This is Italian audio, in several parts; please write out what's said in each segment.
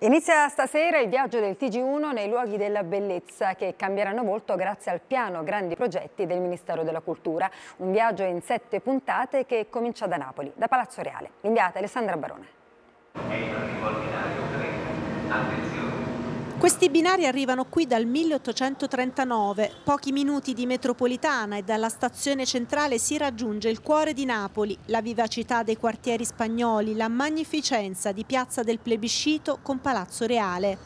Inizia stasera il viaggio del TG1 nei luoghi della bellezza che cambieranno molto grazie al piano Grandi Progetti del Ministero della Cultura. Un viaggio in sette puntate che comincia da Napoli, da Palazzo Reale. L'inviata Alessandra Barone. Questi binari arrivano qui dal 1839, pochi minuti di metropolitana e dalla stazione centrale si raggiunge il cuore di Napoli, la vivacità dei quartieri spagnoli, la magnificenza di Piazza del Plebiscito con Palazzo Reale.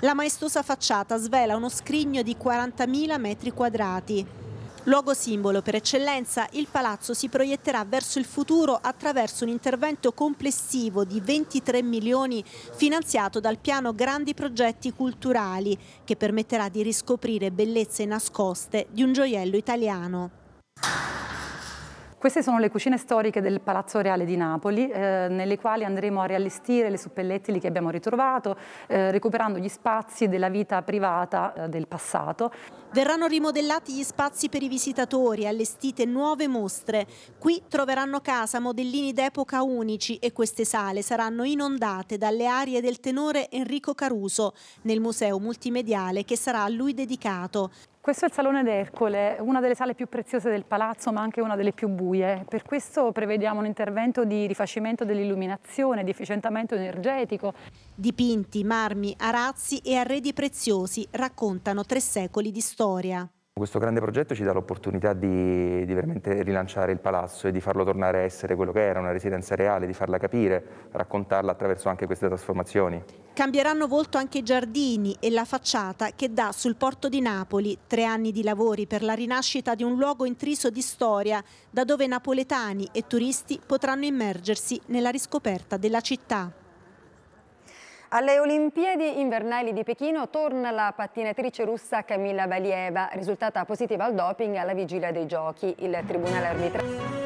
La maestosa facciata svela uno scrigno di 40.000 metri quadrati. Luogo simbolo per eccellenza, il palazzo si proietterà verso il futuro attraverso un intervento complessivo di 23 milioni finanziato dal piano Grandi Progetti Culturali che permetterà di riscoprire bellezze nascoste di un gioiello italiano. Queste sono le cucine storiche del Palazzo Reale di Napoli, eh, nelle quali andremo a riallestire le suppellettili che abbiamo ritrovato, eh, recuperando gli spazi della vita privata eh, del passato. Verranno rimodellati gli spazi per i visitatori, allestite nuove mostre. Qui troveranno casa modellini d'epoca unici e queste sale saranno inondate dalle arie del tenore Enrico Caruso nel museo multimediale che sarà a lui dedicato. Questo è il Salone d'Ercole, una delle sale più preziose del palazzo ma anche una delle più buie. Per questo prevediamo un intervento di rifacimento dell'illuminazione, di efficientamento energetico. Dipinti, marmi, arazzi e arredi preziosi raccontano tre secoli di storia. Questo grande progetto ci dà l'opportunità di, di, veramente rilanciare il palazzo e di farlo tornare a essere quello che era, una residenza reale, di farla capire, raccontarla attraverso anche queste trasformazioni. Cambieranno volto anche i giardini e la facciata che dà sul porto di Napoli tre anni di lavori per la rinascita di un luogo intriso di storia, da dove napoletani e turisti potranno immergersi nella riscoperta della città. Alle Olimpiadi invernali di Pechino torna la pattinatrice russa Camilla Balieva, risultata positiva al doping alla vigilia dei giochi. Il tribunale arbitrale...